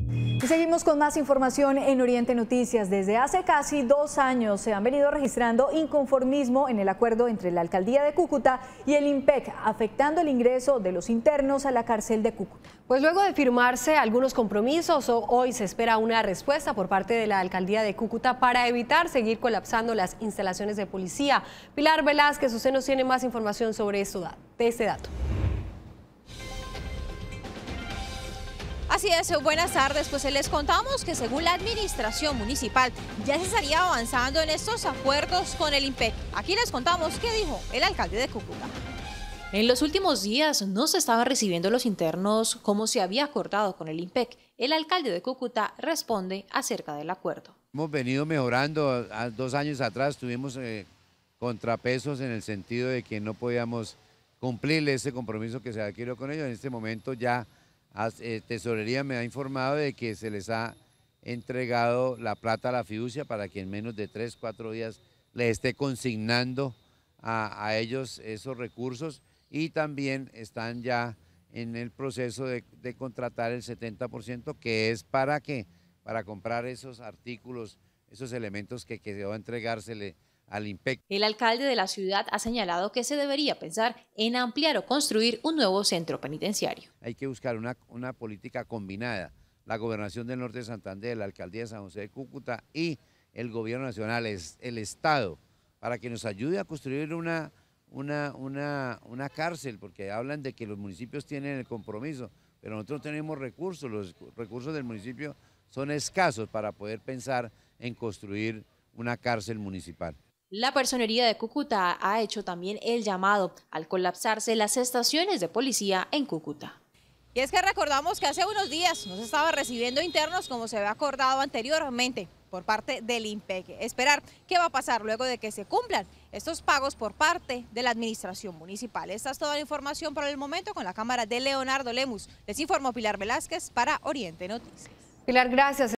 Y seguimos con más información en Oriente Noticias. Desde hace casi dos años se han venido registrando inconformismo en el acuerdo entre la Alcaldía de Cúcuta y el IMPEC, afectando el ingreso de los internos a la cárcel de Cúcuta. Pues luego de firmarse algunos compromisos, hoy se espera una respuesta por parte de la Alcaldía de Cúcuta para evitar seguir colapsando las instalaciones de policía. Pilar Velázquez, usted nos tiene más información sobre de este dato. buenas tardes. Pues eh, les contamos que según la administración municipal ya se estaría avanzando en estos acuerdos con el IMPEC. Aquí les contamos qué dijo el alcalde de Cúcuta. En los últimos días no se estaban recibiendo los internos como se había acordado con el IMPEC. El alcalde de Cúcuta responde acerca del acuerdo. Hemos venido mejorando. Dos años atrás tuvimos eh, contrapesos en el sentido de que no podíamos cumplirle ese compromiso que se adquirió con ellos. En este momento ya eh, Tesorería me ha informado de que se les ha entregado la plata a la fiducia para que en menos de tres, cuatro días le esté consignando a, ellos esos recursos y también están ya en el proceso de, contratar el 70% que es para que para comprar esos artículos, esos elementos que quedó a entregársele el alcalde de la ciudad ha señalado que se debería pensar en ampliar o construir un nuevo centro penitenciario. Hay que buscar una, política combinada. La gobernación del norte de Santander, la alcaldía de San José de Cúcuta y el gobierno nacional, el Estado, para que nos ayude a construir una, una, una cárcel, porque hablan de que los municipios tienen el compromiso, pero nosotros tenemos recursos, los recursos del municipio son escasos para poder pensar en construir una cárcel municipal. La personería de Cúcuta ha hecho también el llamado al colapsarse las estaciones de policía en Cúcuta. Y es que recordamos que hace unos días nos estaba recibiendo internos como se había acordado anteriormente por parte del IMPEC. Esperar qué va a pasar luego de que se cumplan estos pagos por parte de la administración municipal. Esta es toda la información por el momento con la cámara de Leonardo Lemus. Les informó Pilar Velázquez para Oriente Noticias. Pilar, gracias.